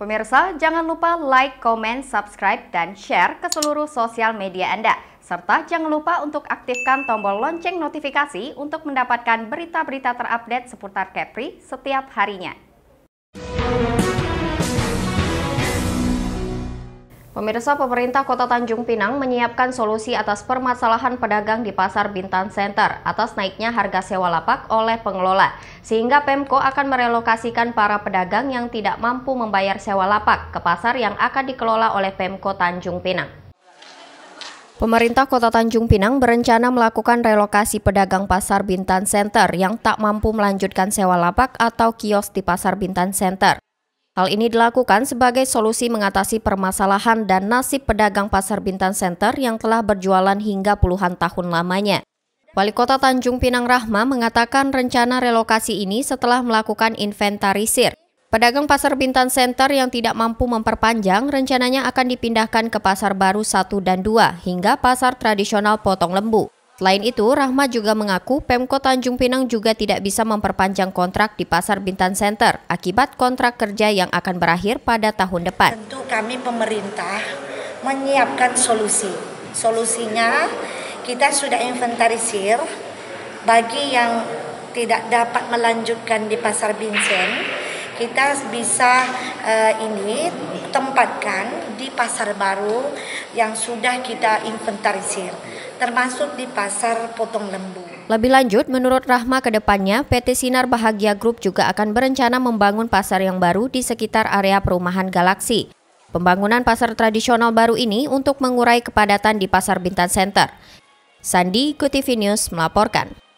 Pemirsa, jangan lupa like, comment, subscribe, dan share ke seluruh sosial media Anda. Serta jangan lupa untuk aktifkan tombol lonceng notifikasi untuk mendapatkan berita-berita terupdate seputar Kepri setiap harinya. Pemirsa pemerintah kota Tanjung Pinang menyiapkan solusi atas permasalahan pedagang di Pasar Bintan Center atas naiknya harga sewa lapak oleh pengelola, sehingga Pemko akan merelokasikan para pedagang yang tidak mampu membayar sewa lapak ke pasar yang akan dikelola oleh Pemko Tanjung Pinang. Pemerintah Kota Tanjung Pinang berencana melakukan relokasi pedagang Pasar Bintan Center yang tak mampu melanjutkan sewa lapak atau kios di Pasar Bintan Center. Hal ini dilakukan sebagai solusi mengatasi permasalahan dan nasib pedagang pasar Bintan Center yang telah berjualan hingga puluhan tahun lamanya. Wali Kota Tanjung Pinang Rahma mengatakan rencana relokasi ini setelah melakukan inventarisir. Pedagang pasar Bintan Center yang tidak mampu memperpanjang rencananya akan dipindahkan ke pasar baru 1 dan 2 hingga pasar tradisional Potong Lembu. Selain itu, Rahma juga mengaku Pemko Tanjung Pinang juga tidak bisa memperpanjang kontrak di Pasar Bintan Center akibat kontrak kerja yang akan berakhir pada tahun depan. Tentu kami pemerintah menyiapkan solusi. Solusinya kita sudah inventarisir bagi yang tidak dapat melanjutkan di Pasar Bintan, kita bisa uh, ini tempatkan di pasar baru yang sudah kita inventarisir termasuk di pasar potong lembu. Lebih lanjut, menurut Rahma ke depannya, PT Sinar Bahagia Group juga akan berencana membangun pasar yang baru di sekitar area perumahan Galaksi. Pembangunan pasar tradisional baru ini untuk mengurai kepadatan di Pasar Bintan Center. Sandi, Kutivinius, melaporkan.